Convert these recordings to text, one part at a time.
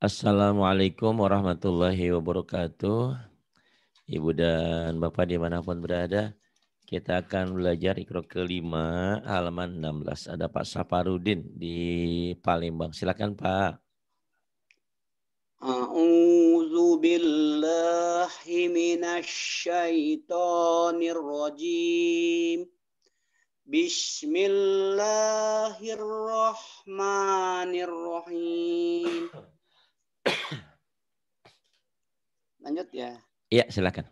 Assalamualaikum warahmatullahi wabarakatuh. Ibu dan Bapak dimanapun berada, kita akan belajar ikro kelima halaman 16. Ada Pak Saparudin di Palembang. Silakan Pak. A'udzu billahi minasyaitonir rajim. Bismillahirrahmanirrahim. Lanjut ya. Iya, silakan.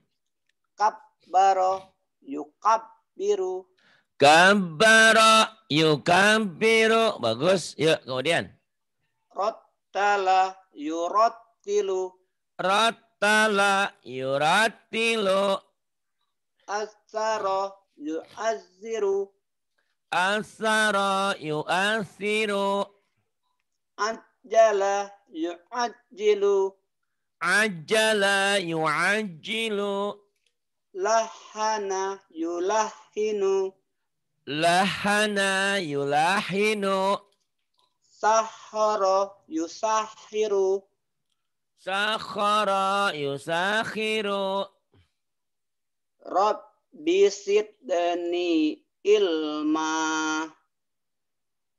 Kabbaro yukabbiru. Kabbaro yukabbiru. Bagus. Yuk, kemudian. Rottala yurottilu. Rottala yurottilu. Asaro yu'azziru. Asaro yu'azziru. Anjala yu'ajjilu iya. ajala yu'ajjilu lahana yulahinu lahana yulahinu sahara yusahiru sahara yusahiru rabbi sidni ilma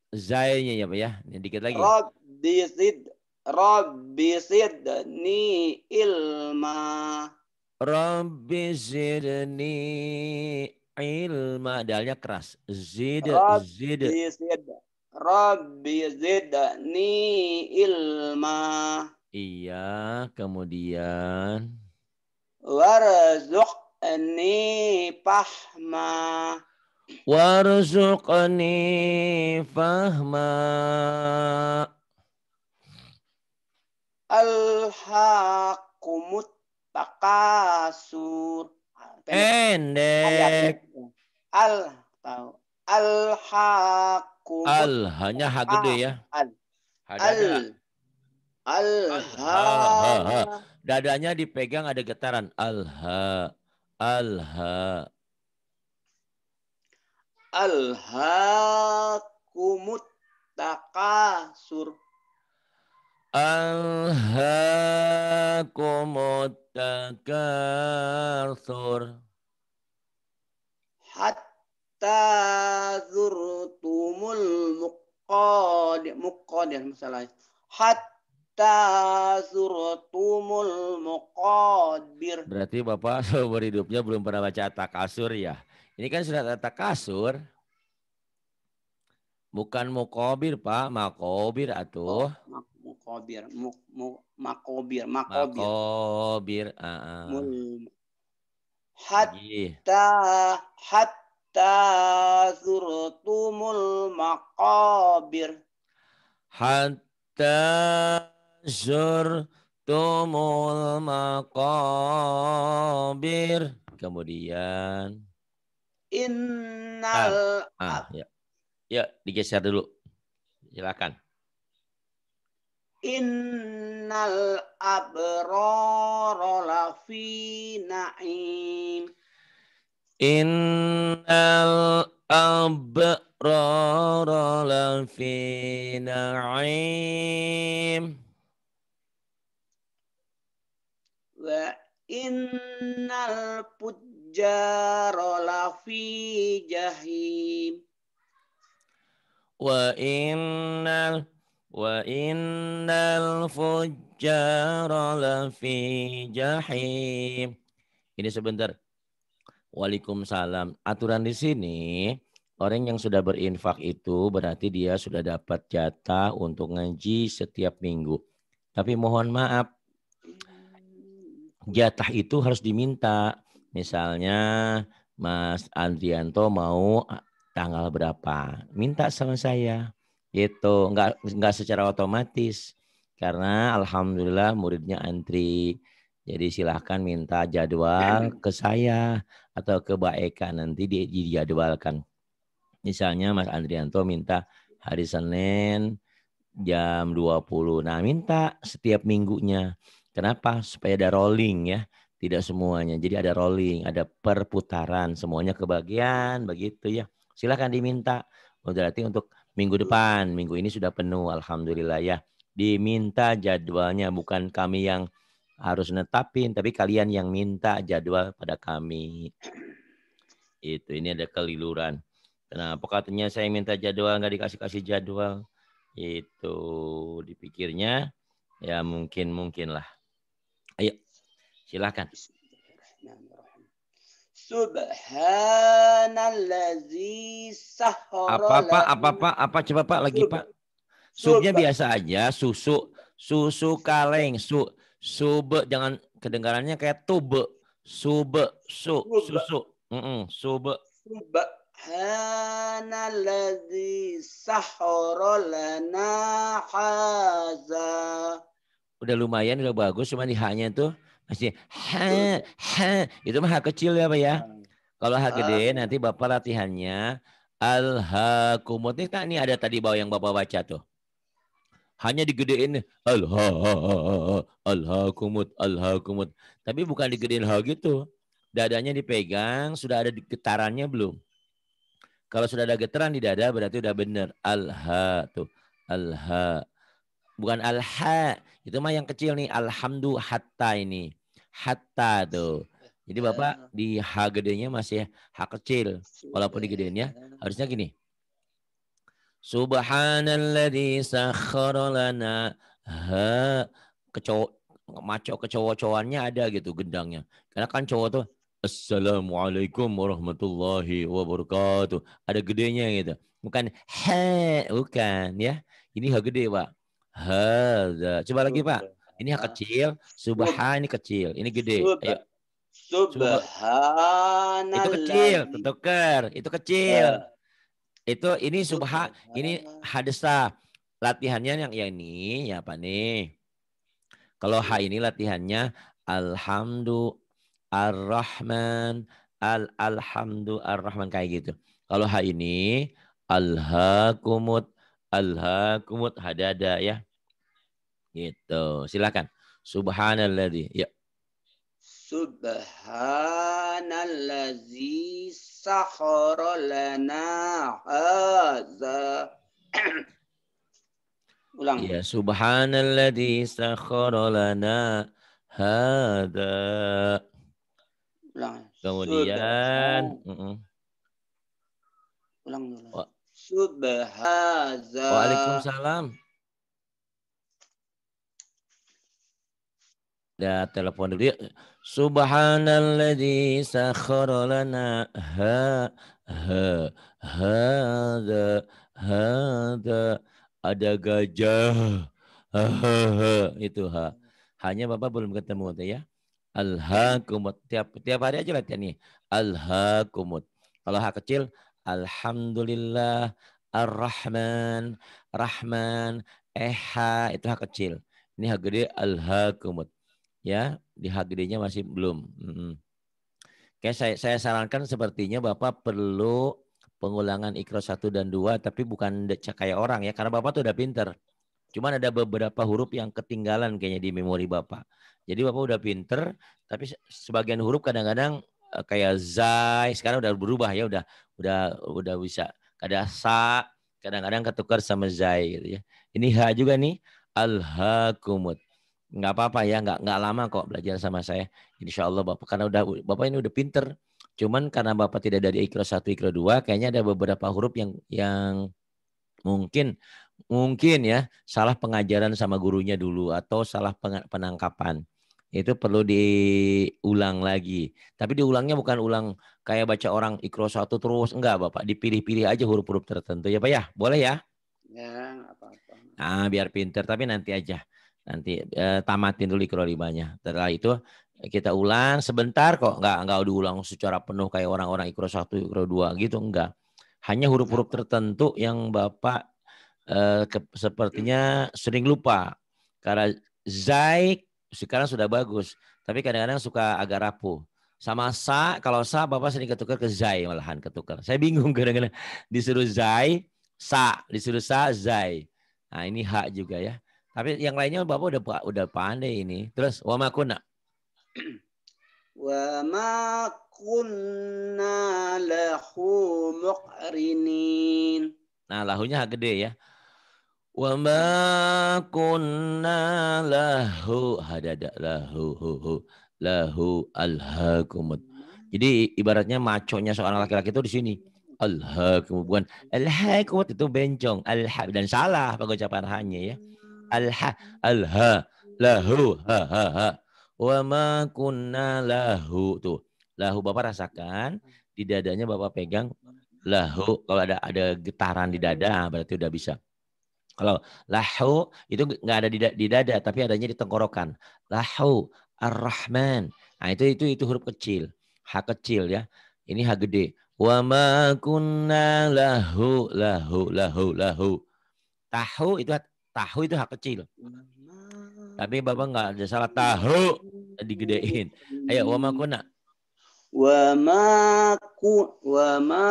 Zainya ya Pak ya, dikit lagi. Rabbi sidni Rabbi zidni ilma. Rabbi zidni ilma. Dalnya keras. Zid, Rabbi zid. zid. Rabbi zidni ilma. Iya, kemudian. Warzuqni pahma. Warzuqni pahma alhaqumut takasur. Ah, Pendek. Al tahu. Alhaqumut. Al hanya h gede ya. Al. Al. Al. Dadanya dipegang ada getaran. Alha. Alha. Alha kumut takasur. Alhaakumut takatsur hatta zurtumul muqadir Muqadir ya masalah hatta zurtumul muqadir berarti Bapak seumur hidupnya belum pernah baca takasur ya ini kan sudah takasur bukan mukobir Pak makobir atuh oh, makobir makobir makobir uh, uh. hatta hatta zurtumul makobir hatta zurtumul makobir kemudian innal ah, ah ya ya digeser dulu silakan Innal abrara lafi na'im. Innal abrara lafi na'im. Wa innal pujjara lafi jahim. Wa innal وَإِنَّ الْفُجَّارَ لَفِي جحيم. Ini sebentar. Waalaikumsalam. Aturan di sini orang yang sudah berinfak itu berarti dia sudah dapat jatah untuk ngaji setiap minggu. Tapi mohon maaf, jatah itu harus diminta. Misalnya Mas Andrianto mau tanggal berapa? Minta sama saya gitu nggak nggak secara otomatis karena alhamdulillah muridnya antri jadi silahkan minta jadwal ke saya atau ke Mbak Eka nanti dijadwalkan misalnya Mas Andrianto minta hari Senin jam 20 nah minta setiap minggunya kenapa supaya ada rolling ya tidak semuanya jadi ada rolling ada perputaran semuanya kebagian begitu ya silahkan diminta berarti untuk minggu depan. Minggu ini sudah penuh, alhamdulillah ya. Diminta jadwalnya, bukan kami yang harus netapin, tapi kalian yang minta jadwal pada kami. Itu ini ada keliluran. Nah, pokoknya saya minta jadwal nggak dikasih kasih jadwal? Itu dipikirnya ya mungkin mungkinlah. Ayo, silakan. Subhanallazi sahara Apa Pak? Apa Pak? Apa coba Pak lagi Pak? Subnya biasa aja, susu susu kaleng, su sube jangan kedengarannya kayak tube, sube su susu. Mm -mm, sube. Subhanallazi sahara lana haza. Udah lumayan, udah bagus, cuma di hanya itu masih ha ha itu mah ha kecil ya Pak ya. Kalau ha gede ah. nanti Bapak latihannya alhaakumut ini kan ini ada tadi bawa yang Bapak baca tuh. Hanya digedein al ha kumut Tapi bukan digedein ha gitu. Dadanya dipegang, sudah ada getarannya belum? Kalau sudah ada getaran di dada berarti udah benar. ha tuh. al ha Bukan al ha Itu mah yang kecil nih. Alhamdu hatta ini hatta tuh. Jadi Bapak ah. di H gedenya masih H kecil. Walaupun iya, gedenya iya, iya. harusnya gini. Subhanalladzi di lana ha kecow maco kecowo-cowannya ada gitu gendangnya. Karena kan cowo tuh Assalamualaikum warahmatullahi wabarakatuh. Ada gedenya gitu. Bukan he, bukan ya. Ini H gede, Pak. Hada. Coba lagi, Pak. Ini yang kecil, subha ini kecil, ini gede. Subhana. Itu kecil, tuker. Itu kecil. Ya. Itu ini subha, ini hadesa. Latihannya yang ya ini, ya apa nih? Kalau ha ini latihannya alhamdu ar al alhamdu ar kayak gitu. Kalau ha ini alhakumut alhakumut hadada ya. Gitu. Silakan. Subhanalladzi. Ya. Subhanalladzi sahara lana hadza. Ulang. Ya subhanalladzi sahara lana hadza. Ulang. Kemudian ulang ulang dulu. Subhaza. Waalaikumsalam. Ya, telepon dulu ya. Subhanalladzi sakhara lana ha ha hada hada ada gajah. Ha, ha, ha. itu ha. Hanya Bapak belum ketemu ya. kumut Tiap tiap hari aja latihan nih. Alhaqumut. Kalau ha kecil alhamdulillah arrahman rahman eha eh itu ha kecil. Ini ha gede kumut ya di HGD-nya masih belum. Hmm. Kayak saya, saya sarankan sepertinya Bapak perlu pengulangan ikro 1 dan 2 tapi bukan kayak orang ya karena Bapak tuh udah pinter. Cuman ada beberapa huruf yang ketinggalan kayaknya di memori Bapak. Jadi Bapak udah pinter tapi sebagian huruf kadang-kadang eh, kayak zai sekarang udah berubah ya udah udah udah bisa. Kadang sa kadang-kadang ketukar sama zai gitu ya. Ini ha juga nih alhaqumut nggak apa-apa ya nggak nggak lama kok belajar sama saya insya Allah bapak karena udah bapak ini udah pinter cuman karena bapak tidak dari ikro satu ikro dua kayaknya ada beberapa huruf yang yang mungkin mungkin ya salah pengajaran sama gurunya dulu atau salah penangkapan itu perlu diulang lagi tapi diulangnya bukan ulang kayak baca orang ikro satu terus enggak bapak dipilih-pilih aja huruf-huruf tertentu ya pak ya boleh ya ya apa-apa nah biar pinter tapi nanti aja nanti eh, tamatin dulu limanya. Setelah itu kita ulang sebentar kok, nggak nggak diulang secara penuh kayak orang-orang ikro satu, ikro dua gitu, enggak. Hanya huruf-huruf tertentu yang bapak eh, ke, sepertinya sering lupa. Karena zaik sekarang sudah bagus, tapi kadang-kadang suka agak rapuh. Sama sa, kalau sa bapak sering ketukar ke zai malahan ketukar. Saya bingung kadang-kadang disuruh zai, sa, disuruh sa, zai. Nah ini hak juga ya. Tapi yang lainnya Bapak udah udah pandai ini. Terus wa kunna. Wa ma kunna lahu muqrinin. Nah, lahunya gede ya. Wa ma kunna lahu hadada lahu hu, hu, lahu alhaqumut. Jadi ibaratnya maconya seorang laki-laki itu di sini. Alhaqumut bukan alhaqumut itu bencong. Alha dan salah pengucapan hanya ya alha hmm. alha lahu ha ha ha wa ma kunna lahu tuh lahu bapak rasakan hmm. di dadanya bapak pegang lahu kalau ada ada getaran di dada hmm. berarti udah bisa kalau lahu itu nggak ada di, di dada tapi adanya di tenggorokan lahu ar-rahman nah itu itu itu huruf kecil h kecil ya ini h gede wa ma kunna lahu lahu lahu lahu tahu itu Tahu itu hak kecil. Tapi Bapak nggak ada salah tahu digedein. Ayo wama kuna. Wama maku wama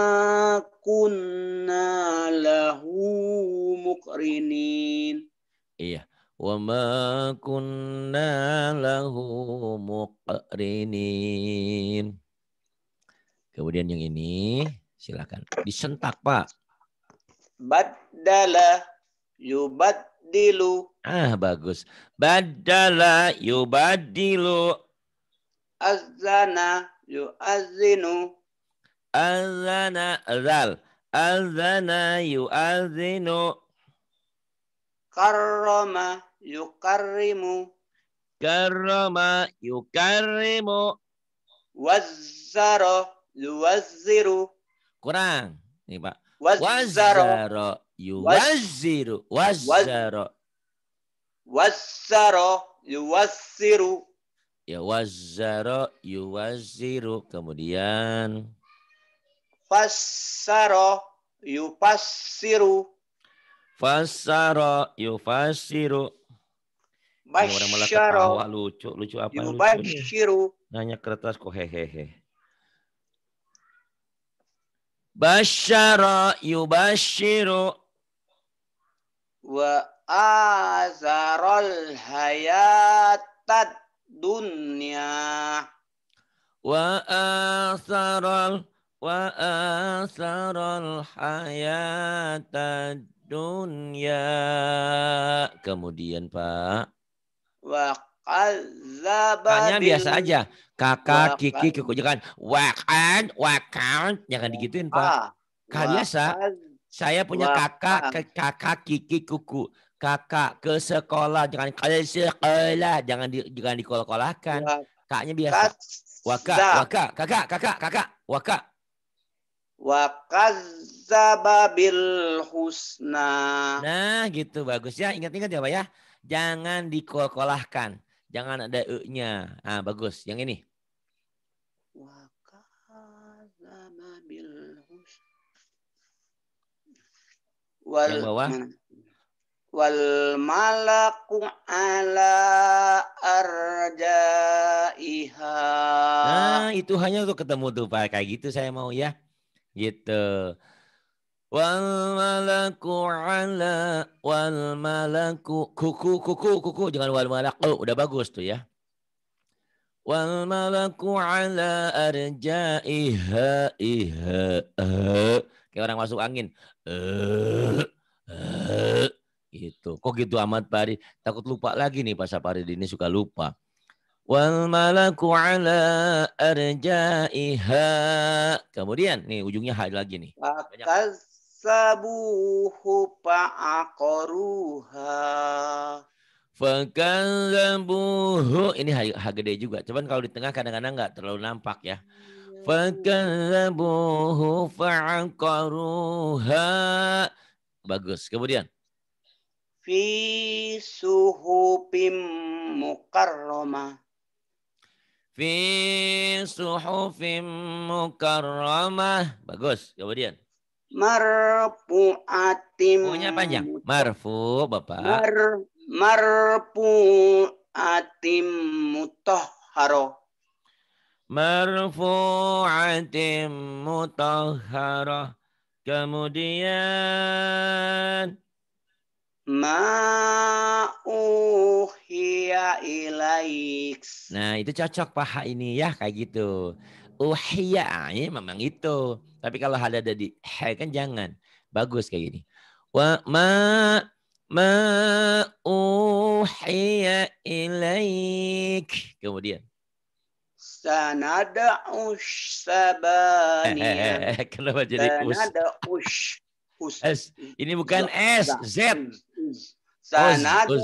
kunna lahu mukrinin. Iya. Wama kunna lahu mukrinin. Kemudian yang ini silakan disentak Pak. Badalah Yubadilu, Ah, bagus. Badala yubadilu, Azana yuazinu. Azana azal. Azana yuazinu. Karrama yukarimu, karimu. yukarimu, Wazzaro yuwazziru. Kurang. Nih, Pak. Wazzaro. Wazzaro yuwaziru e wazaro wazaro yuwaziru ya wazaro yuwaziru kemudian fasaro yufasiru fasaro yufasiru Orang malah ketawa lucu, lucu apa lucu? Nanya kertas kok hehehe. Basyara yubashiru wa azarol hayatat dunia wa asarol wa asarol hayatat dunia kemudian Pak wa Hanya biasa aja. Kakak, Kiki, Kiki, wakan, wakan, kan. jangan digituin, Pak. Kan biasa. Saya punya Wah. kakak, ke, kakak kiki kuku. Kakak ke sekolah, jangan kalian sekolah, jangan di, jangan dikolak Kakaknya Kaknya biasa. Waka, waka, kakak, kakak, kakak, waka. Wakazaba husna. Nah, gitu bagus ya. Ingat-ingat ya, Pak ya. Jangan dikolak Jangan ada e-nya. Ah, bagus. Yang ini. wal yang bawah wal malaku ala arjaiha nah itu hanya untuk ketemu tuh pak kayak gitu saya mau ya gitu wal malaku ala wal malaku kuku kuku kuku jangan wal malaku oh, udah bagus tuh ya wal malaku ala arja iha, iha. Eh kayak orang masuk angin. Eh, eh, gitu. Kok gitu amat pari? Takut lupa lagi nih Pak pari ini suka lupa. Wal malaku ala arja'iha. Kemudian nih ujungnya hal lagi nih. Fakasabuhu pa'akoruha. Fakasabuhu. Ini hal gede juga. Cuman kalau di tengah kadang-kadang nggak terlalu nampak ya. Fakadzabuhu fa'akaruha. Bagus. Kemudian. Fi suhufim mukarrama. Fi suhufim mukarramah. Bagus. Kemudian. Marfu'atim. Punya panjang. Marfu, Bapak. Mar, marfu'atim mutahharo marfu'atin mutahharah kemudian uhiya ilaik nah itu cocok paha ini ya kayak gitu uhiya ya memang itu tapi kalau ada di he kan jangan bagus kayak gini wa ma ma uhiya ilaik kemudian sanada'u eh, eh, eh, sabaniya. Kenapa jadi us? us. S. Ini bukan S, Z. Sanada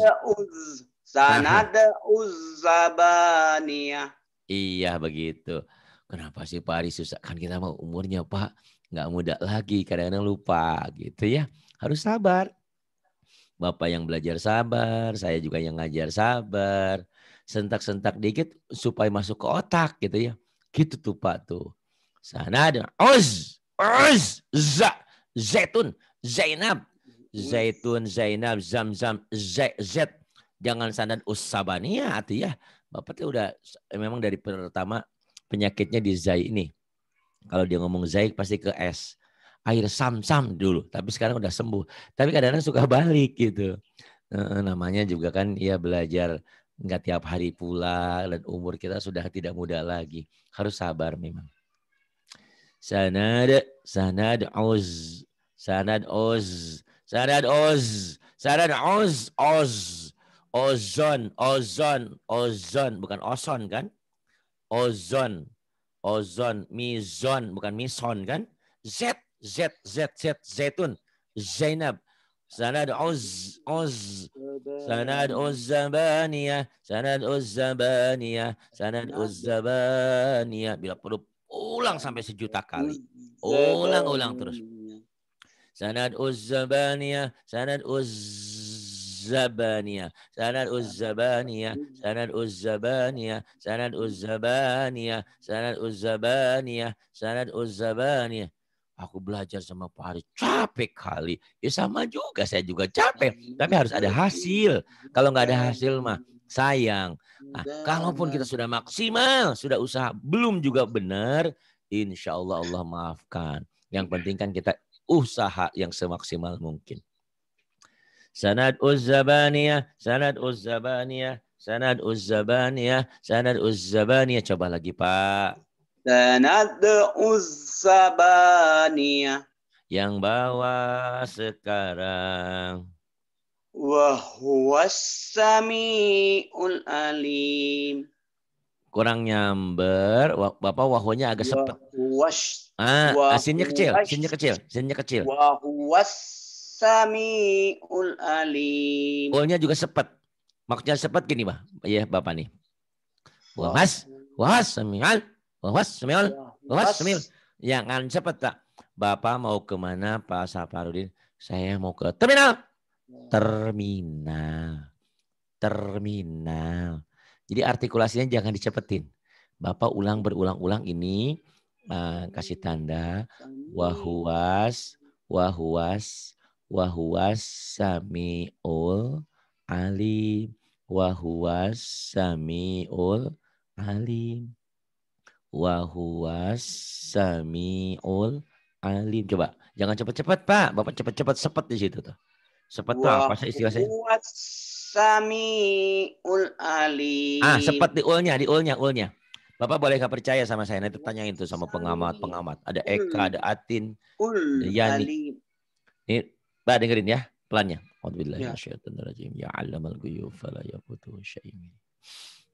sanada'u zabaniya. Iya begitu. Kenapa sih Pak Ari susah? Kan kita mau umurnya Pak nggak muda lagi. Kadang-kadang lupa gitu ya. Harus sabar. Bapak yang belajar sabar, saya juga yang ngajar sabar sentak-sentak dikit supaya masuk ke otak gitu ya. Gitu tuh Pak tuh. Sana ada Uz, Uz, Za, Zaitun, Zainab, Zaitun, Zainab, zam zam z Zet. Jangan sandan usabania hati ya. Bapak tuh udah memang dari pertama penyakitnya di Zai ini. Kalau dia ngomong Zai pasti ke S. Air sam-sam dulu, tapi sekarang udah sembuh. Tapi kadang-kadang suka balik gitu. namanya juga kan ya belajar nggak tiap hari pula dan umur kita sudah tidak muda lagi. Harus sabar memang. Sanad, sanad oz, sanad oz, sanad oz, sanad oz, oz, ozon, ozon, ozon, bukan ozon kan? Ozon, ozon, mizon, bukan mison kan? Z, Z, Z, Z, Zaitun, Zainab, سند عز عز سند الزبانية سند الزبانية سند الزبانية bila perlu ulang sampai sejuta kali ulang ulang terus sanad zabaniyah, sanad uzzabaniya sanad uzzabaniya sanad zabaniyah, sanad uzzabaniya sanad uzzabaniya sanad zabaniyah. Aku belajar sama Pak Ari capek kali. Ya sama juga saya juga capek. Iya, Tapi harus ada hasil. Kalau nggak ada hasil mah sayang. Nah, kalaupun kita sudah maksimal, sudah usaha, belum juga benar, insya Allah Allah maafkan. Yang penting kan kita usaha yang semaksimal mungkin. Sanad uzzabaniyah, sanad uzzabaniyah, sanad uzzabaniyah, sanad uzzabaniyah. Coba lagi Pak. Tanad'uz sabaniyah. Yang bawa sekarang. Wahuwas sami'ul alim. Kurang nyamber. Bapak wahonya agak sepet. Wahuwas. Ah, asinnya ah, kecil. Asinnya kecil. Asinnya kecil. Wahuwas sami'ul alim. Ulnya juga sepet. Maksudnya sepet gini, Pak. Iya, Bapak nih. wahas wahas sami'ul Wawas, Semil. Wawas, iya, iya. Semil. Jangan ya, cepat, Pak. Bapak mau kemana, Pak Saparudin? Saya mau ke terminal. Iya. Terminal. Terminal. Jadi artikulasinya jangan dicepetin. Bapak ulang berulang-ulang ini. Uh, kasih tanda. Wahuas, wahuas, wahuas samiul alim. Wahuas samiul alim wa huwas samiul alim. Coba, jangan cepat-cepat, Pak. Bapak cepat-cepat sepet di situ tuh. Sepet tuh apa sih istilahnya? Huwas samiul alim. Ah, sepet di ulnya, di ulnya, ulnya. Bapak boleh bolehkah percaya sama saya? Nanti tanya itu sama pengamat-pengamat. Ada Eka, ada Atin, ada Yani. Ini, Pak dengerin ya, pelannya. Alhamdulillahirrahmanirrahim. Ya alamal guyub, ya putu syaimin.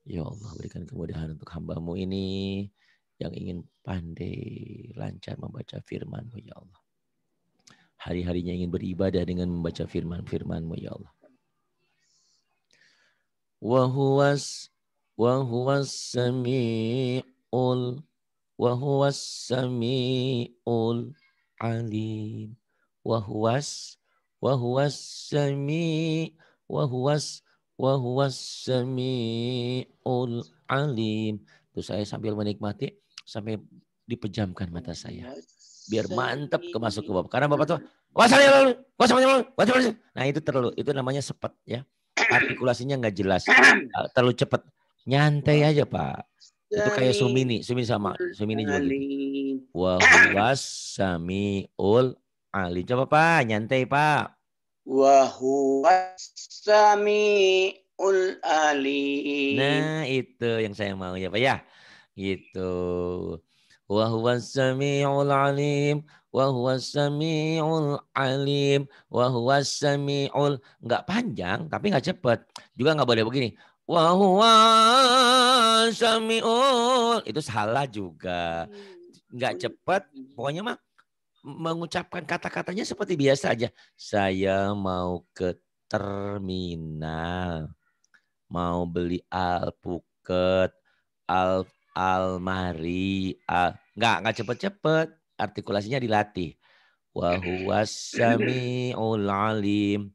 Ya Allah, berikan kemudahan untuk hambamu ini yang ingin pandai lancar membaca firman-Mu ya Allah. Hari-harinya ingin beribadah dengan membaca firman-firman-Mu ya Allah. Wa huwas wa huwas samiul wa huwas samiul alim wa huwas wa huwas sami wa huwas wa huwas samiul alim. Terus saya sambil menikmati sampai dipejamkan mata saya. Biar mantap ke masuk ke Bapak. Karena Bapak tuh, lalu, lalu, lalu. Nah itu terlalu, itu namanya sepet ya. Artikulasinya nggak jelas, ah, terlalu cepat. Nyantai aja Pak. Itu kayak Sumini, Sumini sama, Sumini juga gitu. Wa samiul Coba Pak, nyantai Pak. Wa ali Nah itu yang saya mau ya Pak ya gitu wa huwa samiul alim wa huwa samiul alim wa huwa samiul nggak panjang tapi nggak cepat juga nggak boleh begini wa huwa samiul itu salah juga hmm. nggak cepat pokoknya mah mengucapkan kata-katanya seperti biasa aja saya mau ke terminal mau beli alpukat al almari al nggak nggak cepet-cepet artikulasinya dilatih wahwas sami alim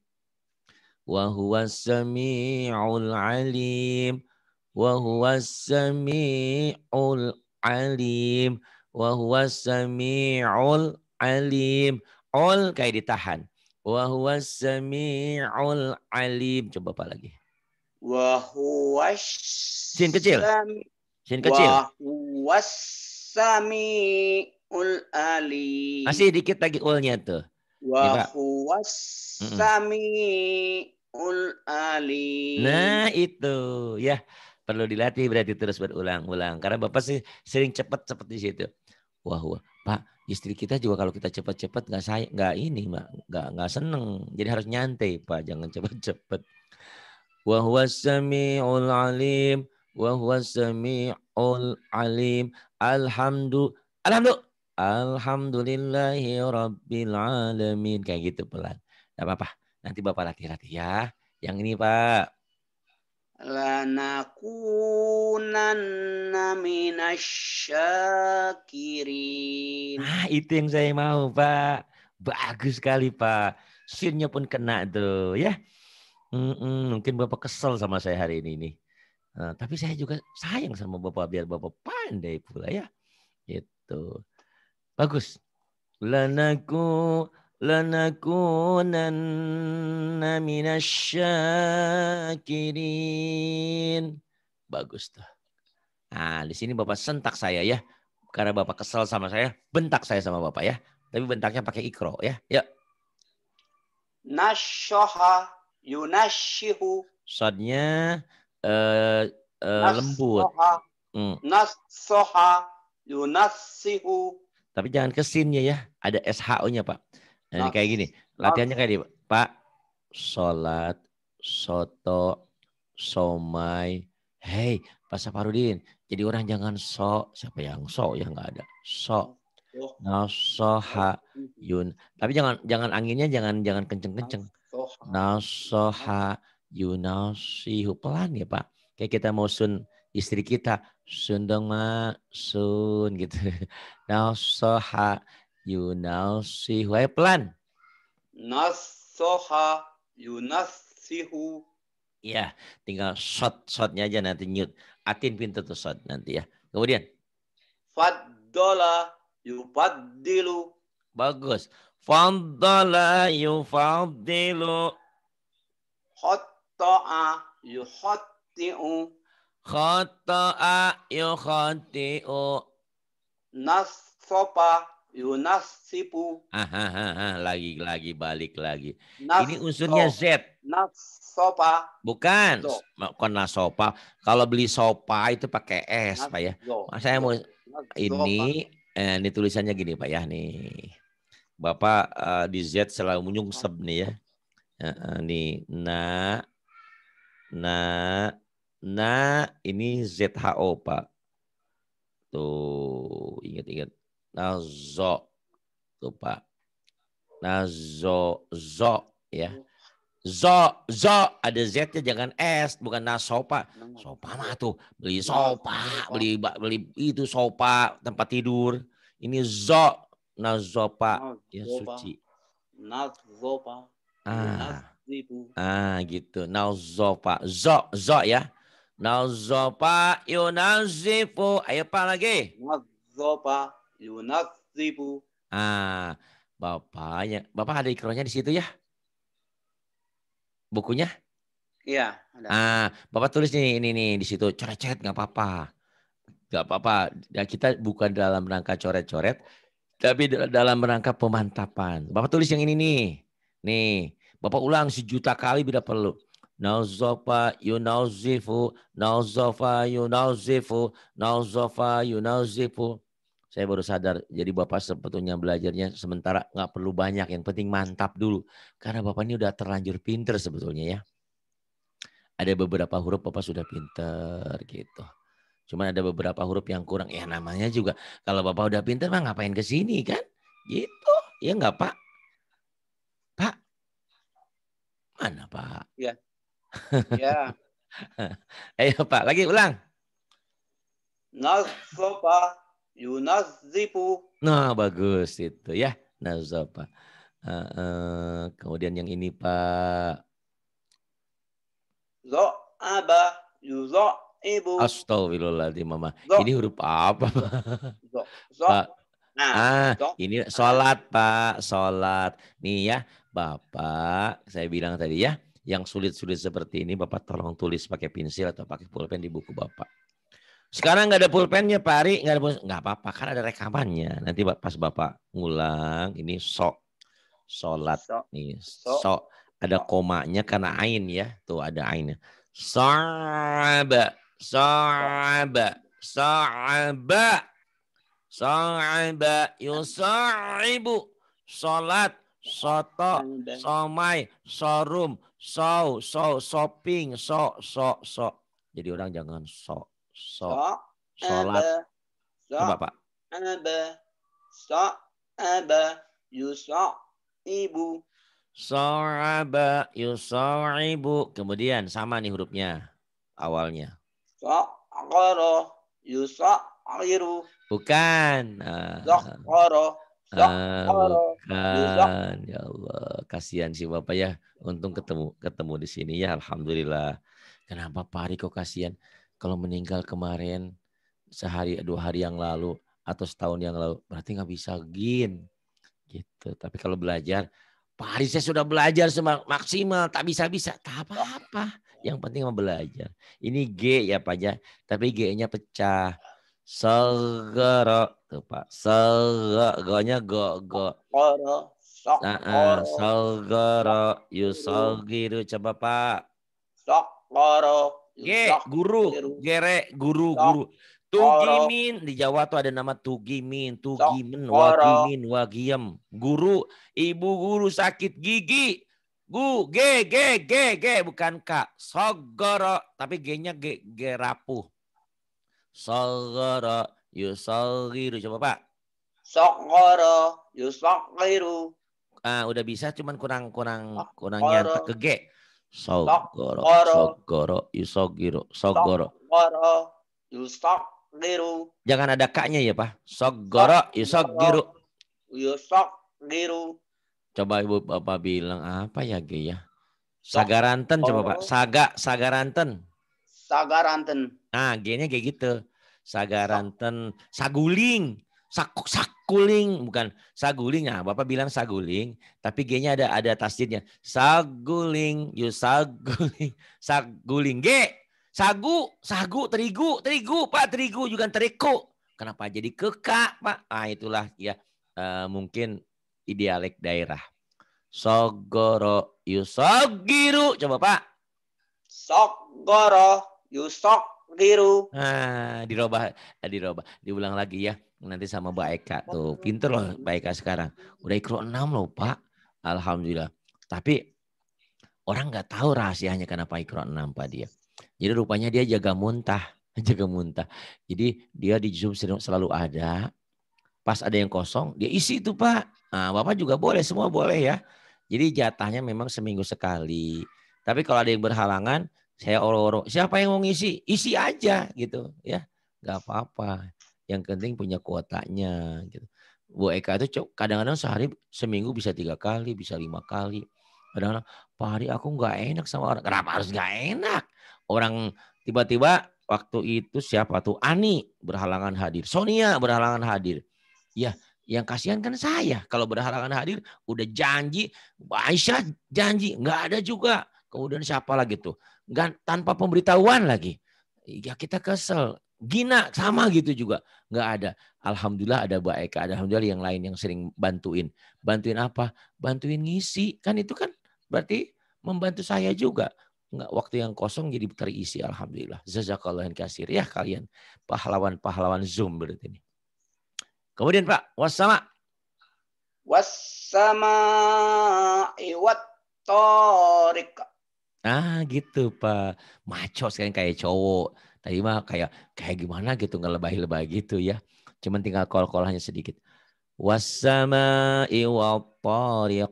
wahwas sami alim wahwas sami alim wahwas sami alim ol kayak ditahan wahwas sami alim coba apa lagi wahwas sin kecil Sin kecil. Wasami ul ali. Masih dikit lagi ulnya tuh. Wa ul ali. Nah, itu ya. Perlu dilatih berarti terus berulang-ulang karena Bapak sih sering cepat-cepat di situ. Wah, wah, Pak, istri kita juga kalau kita cepat-cepat nggak saya nggak ini, Mak, nggak nggak seneng. Jadi harus nyantai, Pak, jangan cepat-cepat. Wa samiul alim wa huwa samiul alim alhamdu alhamdu alhamdulillahi rabbil alamin kayak gitu pelan enggak apa-apa nanti Bapak latih-latih ya yang ini Pak lanakunanna minasyakirin. Ah, itu yang saya mau, Pak. Bagus sekali, Pak. Sinnya pun kena tuh, ya. Mm -mm, mungkin Bapak kesel sama saya hari ini nih. Nah, tapi saya juga sayang sama bapak biar bapak pandai pula ya. Itu Bagus. Lanaku lanakunanna minasyakirin. Bagus tuh. Nah, di sini Bapak sentak saya ya. Karena Bapak kesel sama saya, bentak saya sama Bapak ya. Tapi bentaknya pakai ikro ya. Ya Nasyoha yunashihu. Sodnya Eh, eh, lembut. Nasoha hmm. yunasihu. Tapi jangan kesinnya ya. Ada SHO-nya, Pak. Nah, kayak gini. Latihannya kayak gini, Pak. Salat, soto, somai. Hei, Pak Saparudin. jadi orang jangan so. Siapa yang so? yang nggak ada. So. Nasoha yun. Tapi jangan jangan anginnya jangan jangan kenceng-kenceng. Nasoha Yunasihu pelan ya Pak. Kayak kita mau sun istri kita sun dong ma sun gitu. Nasoha yunasihu ayo eh, pelan. Nasoha yunasihu. Ya, tinggal shot shotnya aja nanti nyut. Atin pintu tuh shot nanti ya. Kemudian. Faddola yufaddilu. Bagus. Faddola yufaddilu. Hot khata'a yukhati'u khata'a yukhati'u nasopa yunasibu lagi lagi balik lagi nas ini unsurnya z nasopa bukan kok nasopa kalau beli sopa itu pakai s pak ya saya mau ini eh, ini tulisannya gini pak ya nih bapak uh, di z selalu menyungsep nih ya uh, uh, nih na Na, na ini ZHO Pak. Tuh, ingat-ingat. zo Tuh Pak. Nazo, zo zo ya. Zo, zo ada Z-nya jangan S, bukan nasopa. Sopa mah tuh beli sopa, beli beli itu sopa tempat tidur. Ini zo nazopa ya suci. Nazopa. Ah ribu. Ah gitu. Nauzofa. Zo, zo ya. Nauzofa yunazifu. Ayo Pak lagi. Nauzofa yunazifu. Ah, bapaknya. Bapak ada ikronya di situ ya? Bukunya? Iya. Ah, bapak tulis nih ini nih di situ. Coret-coret nggak apa-apa. Nggak apa-apa. Ya, kita bukan dalam rangka coret-coret, tapi dalam rangka pemantapan. Bapak tulis yang ini nih. Nih, Bapak ulang sejuta kali bila perlu. Nauzofa yunauzifu, nauzofa yunauzifu, nauzofa yunauzifu. Saya baru sadar, jadi Bapak sebetulnya belajarnya sementara nggak perlu banyak, yang penting mantap dulu. Karena Bapak ini udah terlanjur pinter sebetulnya ya. Ada beberapa huruf Bapak sudah pinter gitu. Cuman ada beberapa huruf yang kurang. Ya namanya juga, kalau Bapak udah pinter mah ngapain ke sini kan? Gitu, ya nggak Pak? Pak, Mana Pak? Ya. Ya. Ayo Pak, lagi ulang. Nasopa yunazibu. Nah bagus itu ya. Nasopa. Uh, uh, kemudian yang ini Pak. Zo'aba yuzo'ibu. Astagfirullahaladzim Mama. Zo. Ini huruf apa Pak? Pak. Nah, ah, ini sholat Pak, sholat. Nih ya, Bapak, saya bilang tadi ya, yang sulit-sulit seperti ini Bapak tolong tulis pakai pensil atau pakai pulpen di buku Bapak. Sekarang nggak ada pulpennya Pak Ari, nggak apa-apa kan ada rekamannya. Nanti pas Bapak ngulang ini sok solat so. nih sok ada komanya karena ain ya tuh ada ainnya Sa'aba, sa'aba, sa'aba, sa'aba, yusa'ibu, solat soto, somai, sorum, so, so, shopping, so, so, so. Jadi orang jangan so, so, sholat. Coba Pak. Aba, so, aba, so, ibu. so, ibu. Kemudian sama nih hurufnya awalnya. so, yuso'iru. Bukan. Ah. So'qaro, bukan. Ya Allah, kasihan sih Bapak ya. Untung ketemu ketemu di sini ya alhamdulillah. Kenapa Pak Ari kok kasihan? Kalau meninggal kemarin sehari dua hari yang lalu atau setahun yang lalu berarti nggak bisa gin gitu. Tapi kalau belajar Pak Ari saya sudah belajar maksimal, tak bisa-bisa. Tak apa-apa. Yang penting mau belajar. Ini G ya Pak ya. Tapi G-nya pecah. Segera tuh Pak. Selgonya go go. yuk sogiru coba Pak. Salgoro. G guru gere guru guru. Tugimin di Jawa tuh ada nama Tugimin, Tugimin, Wagimin, Wagiem. Guru, ibu guru sakit gigi. Gu, G, G, G, G, bukan K. Sogoro, tapi G-nya G, G rapuh. Sogoro Yusogiru. Coba Pak. Sokoro. Yusogiru. Ah, udah bisa cuman kurang kurang kurang nyata ke G. Sokoro sogoro, yusogiro, sokoro. Sogoro, yusogiru. Jangan ada kaknya ya, Pak. Sokoro yusogiru. Yusogiru. Coba Ibu Bapak bilang apa ya, G ya? Sagaranten coba Pak. Saga, Sagaranten. Sagaranten. Nah, G-nya kayak gitu. Sagaranten, Saguling, Sak Sakuling bukan sagulingnya. Bapak bilang Saguling, tapi G-nya ada ada tasdidnya. Saguling, you Saguling, Saguling G. Sagu, sagu, terigu, terigu, Pak, terigu juga teriku. Kenapa jadi kekak, Pak? Ah, itulah ya uh, mungkin idealek daerah. Sogoro yusogiru. Coba Pak. Sogoro yusok Keliru. Ah, diroba, eh, dirubah. Diulang lagi ya. Nanti sama Mbak Eka tuh. Pinter loh Mbak Eka sekarang. Udah ikro enam loh Pak. Alhamdulillah. Tapi orang nggak tahu rahasianya kenapa ikro enam Pak dia. Jadi rupanya dia jaga muntah. Jaga muntah. Jadi dia di Zoom selalu ada. Pas ada yang kosong, dia isi itu Pak. Nah, Bapak juga boleh, semua boleh ya. Jadi jatahnya memang seminggu sekali. Tapi kalau ada yang berhalangan, saya oro-oro siapa yang mau ngisi isi aja gitu ya gak apa-apa yang penting punya kuotanya gitu Bu Eka itu kadang-kadang sehari seminggu bisa tiga kali bisa lima kali kadang-kadang Pak Hari aku gak enak sama orang kenapa harus gak enak orang tiba-tiba waktu itu siapa tuh Ani berhalangan hadir Sonia berhalangan hadir ya yang kasihan kan saya kalau berhalangan hadir udah janji Aisyah janji Gak ada juga kemudian siapa lagi tuh nggak tanpa pemberitahuan lagi. Ya kita kesel. Gina sama gitu juga nggak ada. Alhamdulillah ada Mbak Eka, ada alhamdulillah yang lain yang sering bantuin. Bantuin apa? Bantuin ngisi. Kan itu kan berarti membantu saya juga. nggak waktu yang kosong jadi terisi alhamdulillah. jazakallahu kasir ya kalian pahlawan-pahlawan Zoom berarti ini. Kemudian Pak, wassama. Wassama iwat Ah gitu Pak. Maco kan kayak cowok. Tadi mah kayak kayak gimana gitu nggak lebay lebay gitu ya. Cuman tinggal kol kol hanya sedikit. Wasama iwapariq.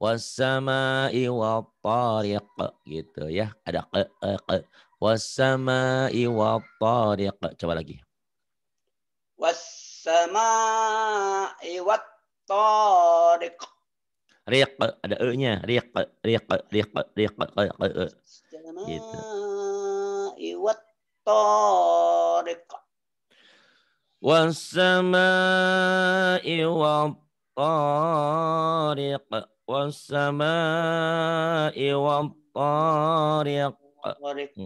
Wasama iwapariq. Gitu ya. Ada ke, e, ke, ke. Wasama iwapariq. Coba lagi. Wasama iwapariq riq ada e-nya riq riq riq riq gitu iwat tariq wasamai wa tariq wasamai wa tariq tariq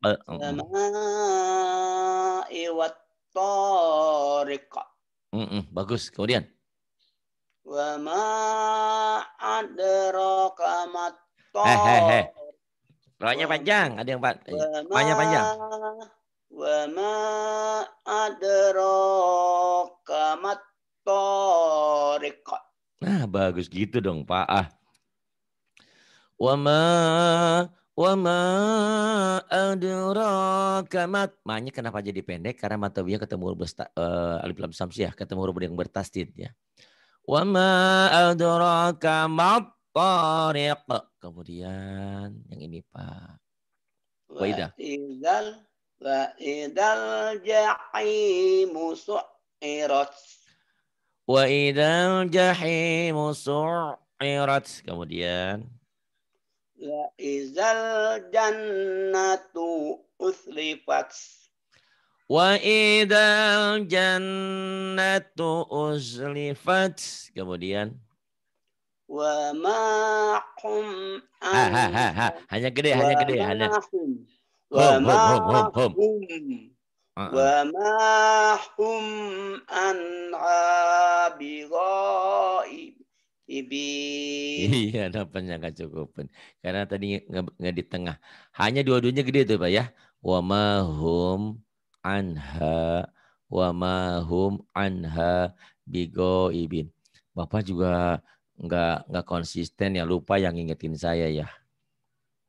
wasamai wa tariq bagus kemudian Wa ma adraka Hehehe. Rohnya panjang, ada yang pak. Banyak panjang. Wa ma kamat mat Nah, bagus gitu dong, Pak. Ah. Wa ma wa ma adraka mat. Maknya kenapa jadi pendek? Karena matawiyah ketemu huruf uh, eh, alif lam samsiah, ketemu huruf yang bertasdid ya. Wa ma adraka tariq. Kemudian yang ini Pak. Waidah. Idal wa idal jahim su'irat. Wa idal jahim su'irat. Kemudian wa izal jannatu usrifat idal jannatu uzlifat. Kemudian. Wa ma'hum. Ha, Hanya gede, hanya gede. Hanya. Wa ma'hum. Uh-uh. Wa ma'hum an abirai. Ibi. Iya, dapatnya nggak cukup. Karena tadi nggak di tengah. Hanya dua-duanya gede tuh, Pak ya. Wa ma'hum anha wa ma hum anha bigoibin. Bapak juga nggak nggak konsisten ya lupa yang ngingetin saya ya.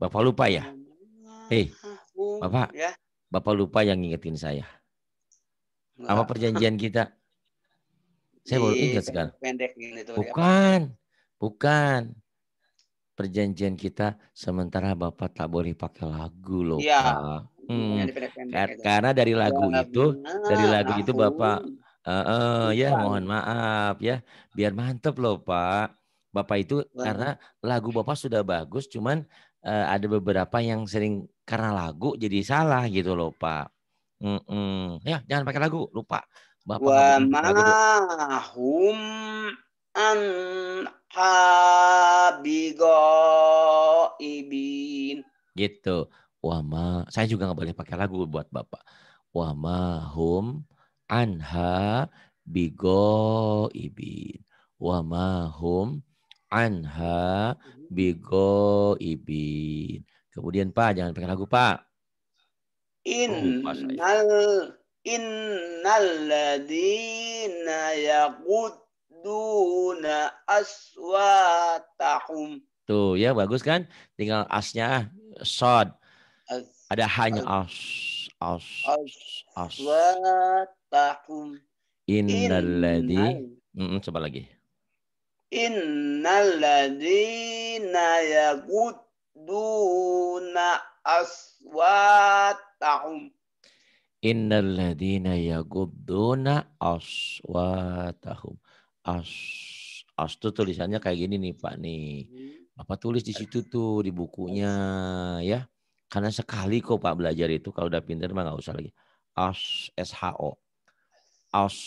Bapak lupa ya? Iya. Hei, eh, ah, Bapak. Ya. Bapak lupa yang ngingetin saya. Apa perjanjian kita? Saya baru iya, ingat sekarang. Gitu ya, bukan. Bukan. Perjanjian kita sementara Bapak tak boleh pakai lagu loh. Iya. Pak. Hmm. Karena dari lagu itu, dari lagu itu Bapak, uh, uh, ya iya. mohon maaf ya, biar mantep loh Pak. Bapak itu karena lagu Bapak sudah bagus, cuman uh, ada beberapa yang sering karena lagu jadi salah gitu loh Pak. Mm -mm. Ya jangan pakai lagu, lupa. Bapak Wa mahum an Ibin. Gitu wama saya juga nggak boleh pakai lagu buat bapak wama hum anha bigo ibin wama hum anha bigo ibin kemudian pak jangan pakai lagu pak Innal oh, innalladina yaqudduna aswatahum. Tuh ya bagus kan? Tinggal asnya sod. Ada hanya as as as. Watahum. Innalladzi. Mm, coba lagi. Innalladzina yaqudduna aswatahum. Innalladzina yaqudduna aswatahum. As as itu tulisannya kayak gini nih Pak nih. Bapak hmm. tulis di situ tuh di bukunya ya. Karena sekali kok Pak belajar itu kalau udah pinter mah nggak usah lagi. Aus SHO. Aus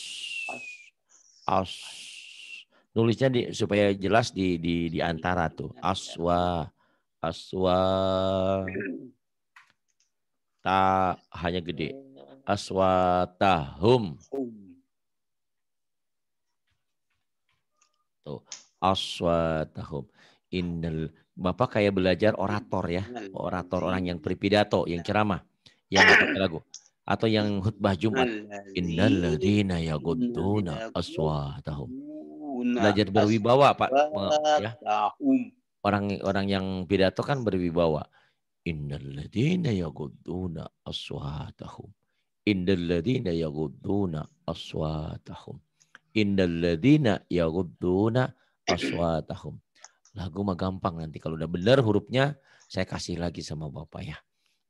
aus nulisnya di, supaya jelas di di di antara tuh. Aswa aswa ta hanya gede. aswa tahum Tuh, tahum Innal Bapak kayak belajar orator ya, orator orang yang berpidato, yang ceramah, yang lagu atau yang khutbah Jumat. Innalladzina Aswa aswatahum. Belajar berwibawa, Pak. Ya. Orang-orang yang pidato kan berwibawa. Innalladzina yaghudduna Aswa Innalladzina yaghudduna aswatahum. Innalladzina Aswa aswatahum lagu mah gampang nanti kalau udah benar hurufnya saya kasih lagi sama bapak ya.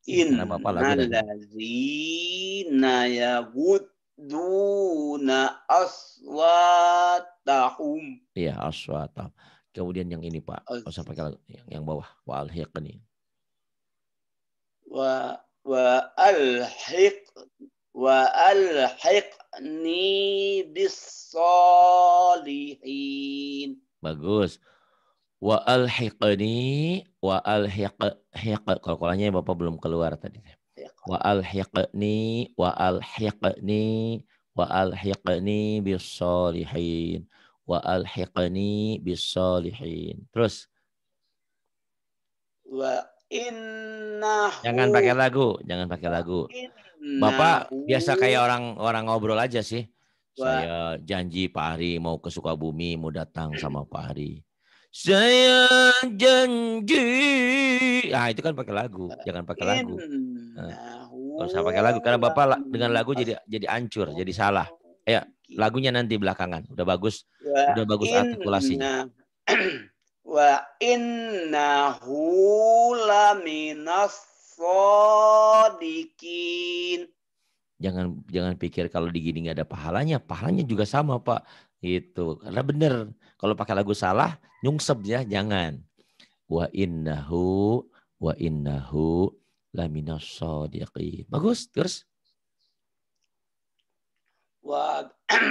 Iya, Inna lazina yabudduna aswatahum. Iya, aswatahum. Kemudian yang ini Pak, nggak usah pakai lagu. yang, yang bawah. Wa alhiqni. Wa wa alhiq wa alhiqni bis salihin. Bagus. Wa alhiqni wa alhiq hiq kalanya ya, Bapak belum keluar tadi. Iya, wa alhiqni wa alhiqni wa alhiqni bis solihin wa alhiqni bis solihin. Terus wa inna jangan pakai lagu jangan pakai lagu bapak biasa kayak orang orang ngobrol aja sih saya janji Pak Hari mau ke Sukabumi mau datang sama Pak Hari saya janji. Ah itu kan pakai lagu, eh, jangan pakai iya, lagu. Hmm, eh, nah, kalau saya pakai lagu karena Bapak dengan lagu jadi jadi ancur, jadi salah. Oh, ya, gitu. lagunya nanti belakangan. Udah bagus, udah bagus artikulasinya. Wa innahu laminas Jangan jangan pikir kalau digini nggak ada pahalanya. Pahalanya juga sama, Pak. Itu. Karena benar. Kalau pakai lagu salah, nyungsep ya, jangan. Wa innahu wa innahu laminas Bagus, terus. Wa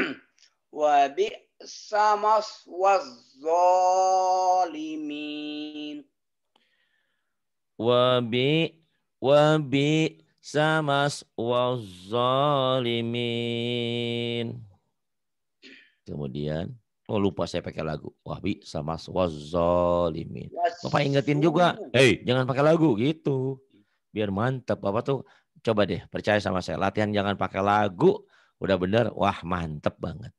wa bi samas zalimin. Wa bi wa bi samas zalimin. Kemudian Oh lupa saya pakai lagu. Wahbi sama wazolimin. Bapak ingetin juga. Hey jangan pakai lagu gitu. Biar mantap. Bapak tuh coba deh percaya sama saya. Latihan jangan pakai lagu. Udah bener. Wah mantep banget.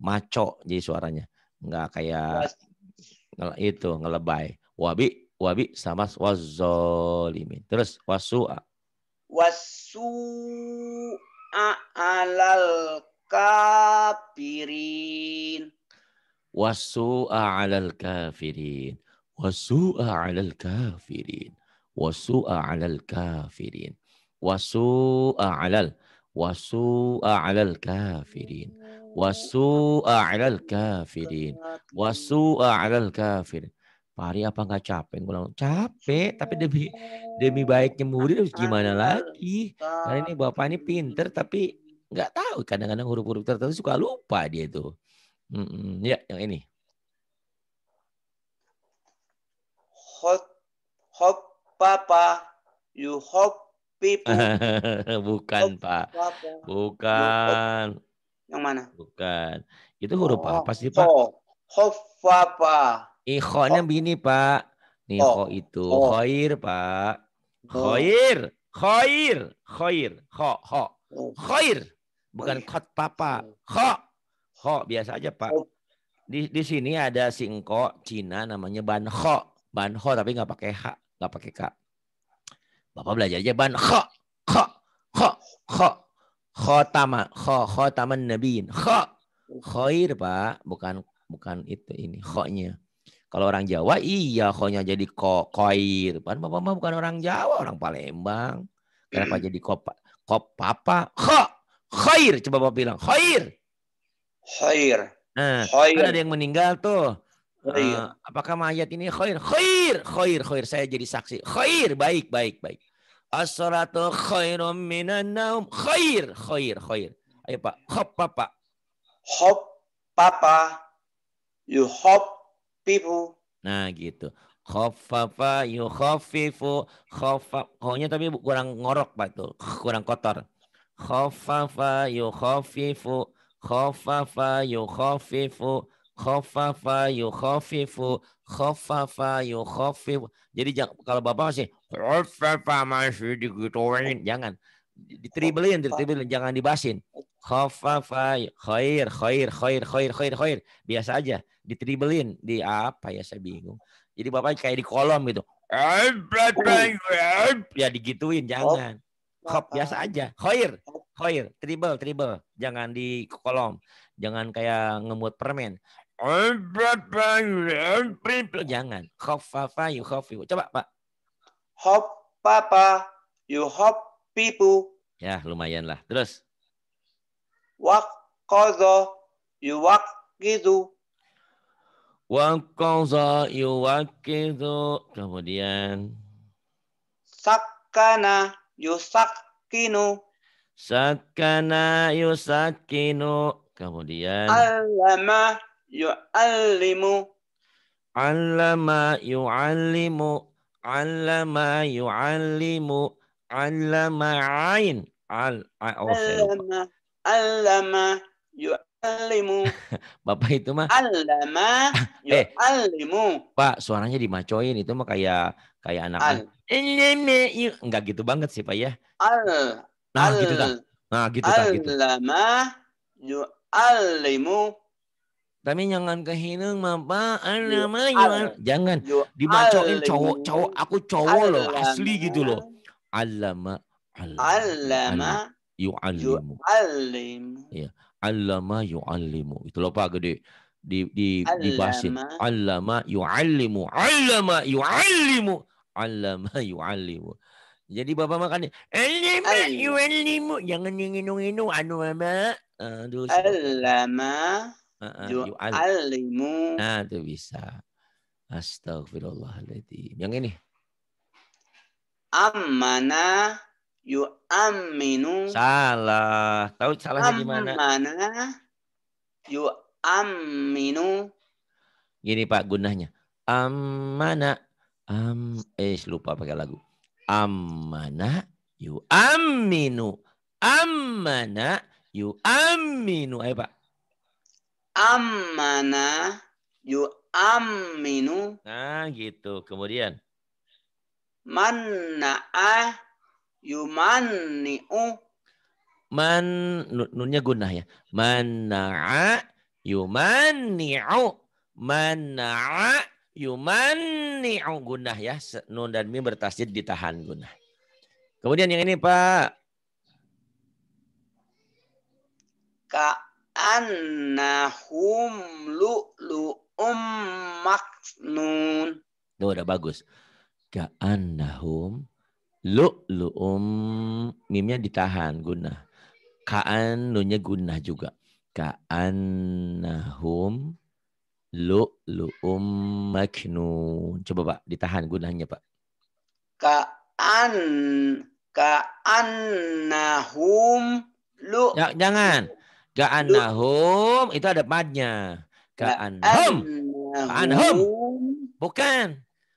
Maco jadi suaranya. Nggak kayak itu ngelebay. Wabi wabi sama wazolimin. Terus wasua. Wasua alal kafirin. Wasu'a 'alal kafirin. Wasu'a 'alal kafirin. Wasu'a 'alal kafirin. Wasu'a 'alal wasu'a 'alal kafirin. Wasu'a 'alal kafirin. Wasu'a 'alal kafirin. Pak apa nggak capek? Gue bilang capek, tapi demi demi baiknya murid gimana lagi? Karena ini bapak ini pinter tapi nggak tahu kadang-kadang huruf-huruf tertentu suka lupa dia itu mm ya yang ini hot hop papa you hop people bukan hop, pak papa. bukan yang mana bukan itu huruf oh, apa sih pak hop papa ikhoknya begini pak nih oh. itu oh. khair pak oh. khair khair khair kho ho oh. khair Bukan iya. kot papa. Iya. Ho. Ho biasa aja, Pak. Oh. Di, di sini ada singko Cina namanya ban ban kok tapi nggak pakai H, nggak pakai K. Bapak belajar aja kok Ho. Ho. Ho. Ho tama. Ho. Ho taman nabiin. Ho. khair Pak. Bukan bukan itu ini. Ho-nya. Kalau orang Jawa iya nya jadi ko koir. pak bapak mah bukan orang Jawa, orang Palembang. Kenapa jadi kop kok papa? Ho Khair. Coba Bapak bilang. Khair. Khair. Nah, kan khair. Kan ada yang meninggal tuh. Khair. Uh, apakah mayat ini khair? Khair. Khair. Khair. Saya jadi saksi. Khair. Baik. Baik. Baik. as khairum minan naum. Khair. Khair. Khair. Ayo Pak. Hop Papa. Hop Papa. You hop people. Nah gitu khofafa yukhofifu Hop, pokoknya tapi kurang ngorok Pak tuh, kurang kotor khaffafa yukhaffifu khaffafa yukhaffifu khaffafa yukhaffifu khaffafa yukhaffifu jadi kalau bapak masih khafafa masih digituin jangan ditribelin ditribelin jangan dibasin khafafa khair khair khair khair khair khair biasa aja ditribelin di apa ya saya bingung jadi bapak kayak di kolom gitu oh. ya. ya digituin jangan Hop biasa aja. Hoir. Hoir. tribal, tribal, Jangan di kolom. Jangan kayak ngemut permen. Jangan. Hop papa, you hop you. Coba, Pak. Hop papa, you hop pipu. Ya, lumayan lah. Terus. Wak kozo, you wak gitu. Wak kozo, you wak gitu. Kemudian. Sakana, yusakkinu Sakana yusakkinu Kemudian. Alama yu'allimu. Allama yu'allimu. Allama yu'allimu. Allama ain. Al, Alama, oh, allama. Allama yu'allimu. Bapak itu mah. Allama eh, yu'allimu. eh, Pak, suaranya dimacoin. Itu mah kayak kayak anak-anak enggak gitu banget sih pak ya al nah gitu kan, nah gitu kan, gitu lama yu'allimu tapi jangan kehinung mama alama yu, jangan dibacokin cowok cowok aku cowok loh asli gitu loh alama alama yu'allimu yu'allimu ya alama yu'allimu itu loh pak gede di di di basin alama yu'allimu alama yu'allimu 'allama yu'allimu. Jadi bapak makan Allama yu'allimu. Jangan nginu-nginu anu mama. Uh, Allama ah, ah, yu'allimu. Nah, itu bisa. Astagfirullahaladzim. Yang ini. Ammana yu'amminu. Salah. Tahu salahnya gimana? Ammana yu'amminu. Gini Pak gunanya. ammana? Am eh lupa pakai lagu. Amana yu aminu. Amana yu aminu. Ayo Pak. Amana yu aminu. Nah gitu. Kemudian. mana Manna'a yumanni'u. Man, nunnya gunah ya. mana Manna'a mana ah Yumani'u gunah ya. Nun dan mim bertasjid ditahan gunah. Kemudian yang ini Pak. Ka'annahum lu'lu'um maknun. Tuh udah bagus. lu'lu um Mimnya ditahan gunah. Ka'an nunnya gunah juga. Ka'annahum lu lu um maknun. Coba Pak, ditahan gunanya Pak. Ka'an Nahum, lu ya, jangan. Nahum itu ada padnya. kaan Nahum, Bukan.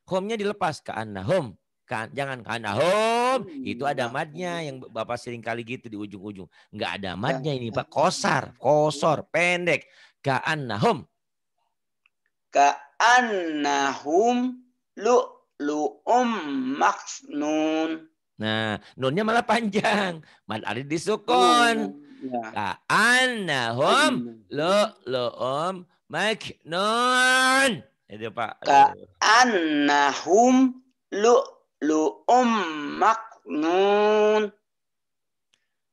Homnya dilepas Kaan Nahum, jangan Nahum Itu ada madnya yang Bapak sering kali gitu di ujung-ujung. nggak ada madnya ini Pak. Kosar. Kosor. Pendek. Kaan Nahum. Ka'annahum lu'lu'um maksnun. Nah, nunnya malah panjang. Mad ada disukun. Ya. Ka'annahum lu'lu'um maknun. Itu Pak. Ka'annahum lu'lu'um maknun.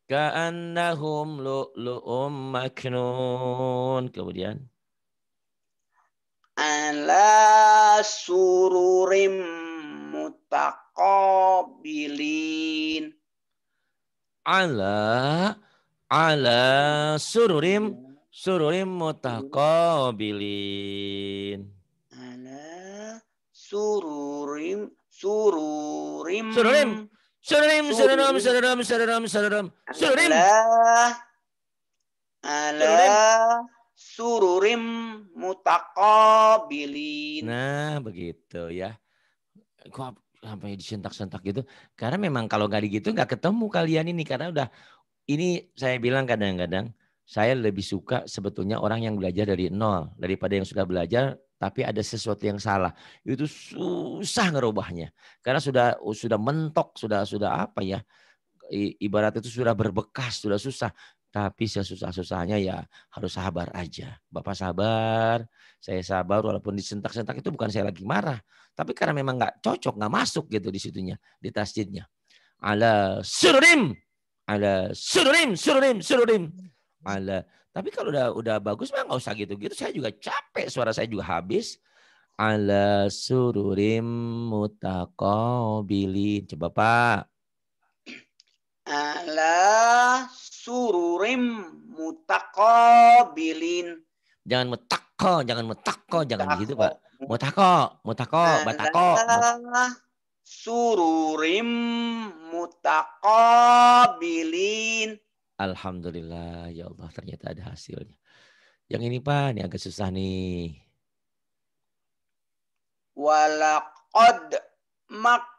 Ka'annahum lu'lu'um maknun. Kemudian ala sururim mutaqabilin ala ala sururim sururim mutaqabilin ala sururim sururim sururim sururim sururim sururim sururim sururim sururim sururim ala sururim mutaqabilin. Nah, begitu ya. Kok sampai disentak-sentak gitu? Karena memang kalau gak gitu gak ketemu kalian ini karena udah ini saya bilang kadang-kadang saya lebih suka sebetulnya orang yang belajar dari nol daripada yang sudah belajar tapi ada sesuatu yang salah itu susah ngerubahnya karena sudah sudah mentok sudah sudah apa ya ibarat itu sudah berbekas sudah susah tapi sesusah-susahnya ya harus sabar aja. Bapak sabar, saya sabar walaupun disentak-sentak itu bukan saya lagi marah. Tapi karena memang nggak cocok, nggak masuk gitu di situnya, di tasjidnya. Ala sururim, ala sururim, sururim, sururim. Ala. Tapi kalau udah udah bagus mah nggak usah gitu-gitu. Saya juga capek, suara saya juga habis. Ala sururim mutakobilin. Coba Pak. Ala sururim mutakobilin Jangan mutako, jangan mutako, jangan begitu Pak. Mutako, mutako, nah, batako. Nah, nah, sururim mutakobilin Alhamdulillah, ya Allah ternyata ada hasilnya. Yang ini Pak, ini agak susah nih. walakod mak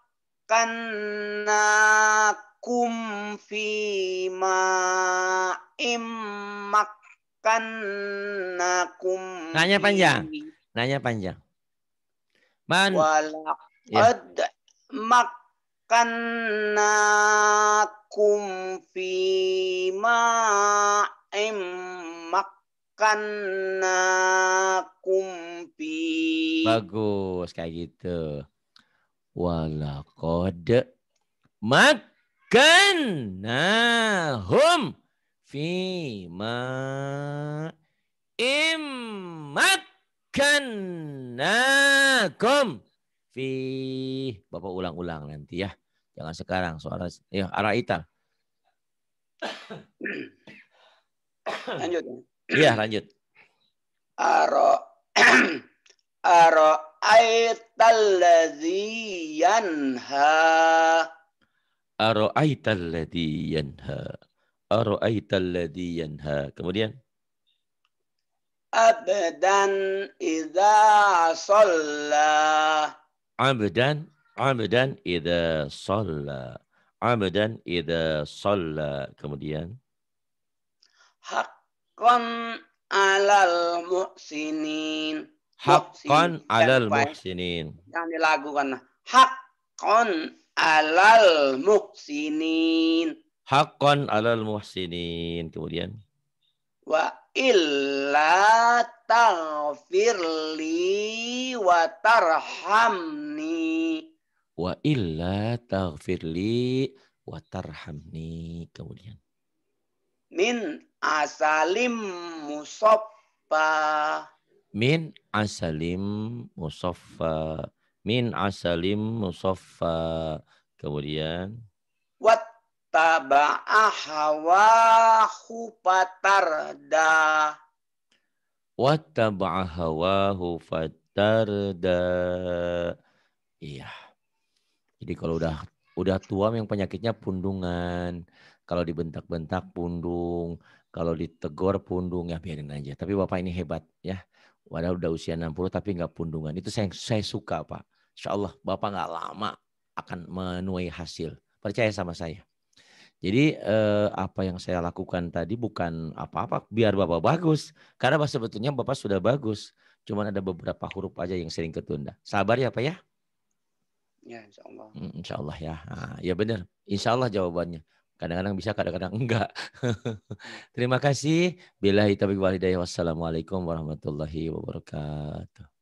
makkannakum fima immakkannakum nanya panjang nanya panjang man walaqad ya. makkannakum fima immakkannakum fi bagus kayak gitu Walakod makannahum fima immakannakum fi Bapak ulang-ulang nanti ya. Jangan sekarang soalnya ya ita. Lanjut. Iya, lanjut. Aro aro Aro'aital ladzi yanha. Aro'aital ladzi yanha. Aro'aital yanha. Kemudian abdan idza salla, Abdan abdan idza salla, Abdan idza salla. Kemudian haqqan alal muhsinin Hakon alal muksinin Yang dilakukan. Hakon alal muksinin. Hakon alal muksinin Kemudian. Wa illa taghfirli wa tarhamni. Wa illa taghfirli wa tarhamni. Kemudian. Min asalim musobba min asalim musaffa min asalim musaffa kemudian wat taba'a hawahu fatarda wat taba'a hawahu fatarda iya jadi kalau udah udah tua yang penyakitnya pundungan kalau dibentak-bentak pundung kalau ditegor pundung ya biarin aja tapi bapak ini hebat ya Padahal udah usia 60 tapi nggak pundungan. Itu saya, saya suka Pak. Insya Allah Bapak nggak lama akan menuai hasil. Percaya sama saya. Jadi eh, apa yang saya lakukan tadi bukan apa-apa biar Bapak bagus. Karena sebetulnya Bapak sudah bagus. Cuman ada beberapa huruf aja yang sering ketunda. Sabar ya Pak ya. Ya insya Allah. Hmm, insya Allah ya. Nah, ya benar. Insya Allah jawabannya. Kadang-kadang bisa, kadang-kadang enggak. Terima kasih. Bila hitabik walidayah. Wassalamualaikum warahmatullahi wabarakatuh.